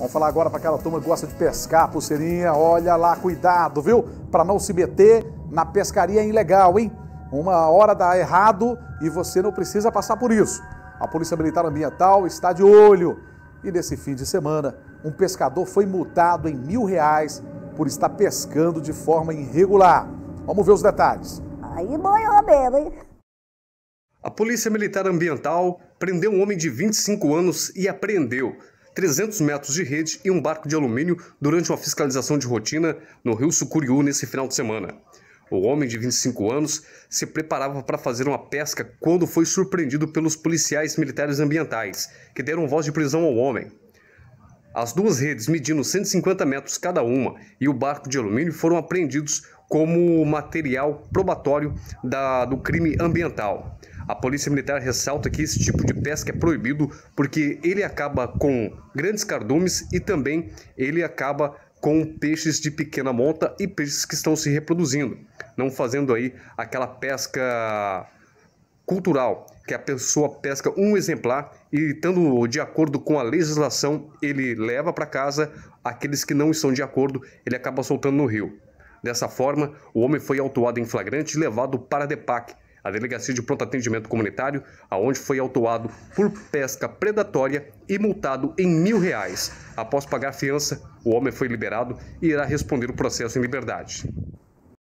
Vamos falar agora para aquela turma que gosta de pescar, pulseirinha, olha lá, cuidado, viu? Para não se meter na pescaria ilegal, hein? Uma hora dá errado e você não precisa passar por isso. A Polícia Militar Ambiental está de olho. E nesse fim de semana, um pescador foi multado em mil reais por estar pescando de forma irregular. Vamos ver os detalhes. Aí boiou mesmo, hein? A Polícia Militar Ambiental prendeu um homem de 25 anos e apreendeu 300 metros de rede e um barco de alumínio durante uma fiscalização de rotina no rio Sucuriú nesse final de semana. O homem de 25 anos se preparava para fazer uma pesca quando foi surpreendido pelos policiais militares ambientais, que deram voz de prisão ao homem. As duas redes, medindo 150 metros cada uma, e o barco de alumínio foram apreendidos como material probatório da, do crime ambiental. A Polícia Militar ressalta que esse tipo de pesca é proibido porque ele acaba com grandes cardumes e também ele acaba com peixes de pequena monta e peixes que estão se reproduzindo, não fazendo aí aquela pesca cultural, que a pessoa pesca um exemplar e estando de acordo com a legislação, ele leva para casa, aqueles que não estão de acordo, ele acaba soltando no rio. Dessa forma, o homem foi autuado em flagrante e levado para a DEPAC, a Delegacia de Pronto Atendimento Comunitário, aonde foi autuado por pesca predatória e multado em mil reais. Após pagar fiança, o homem foi liberado e irá responder o processo em liberdade.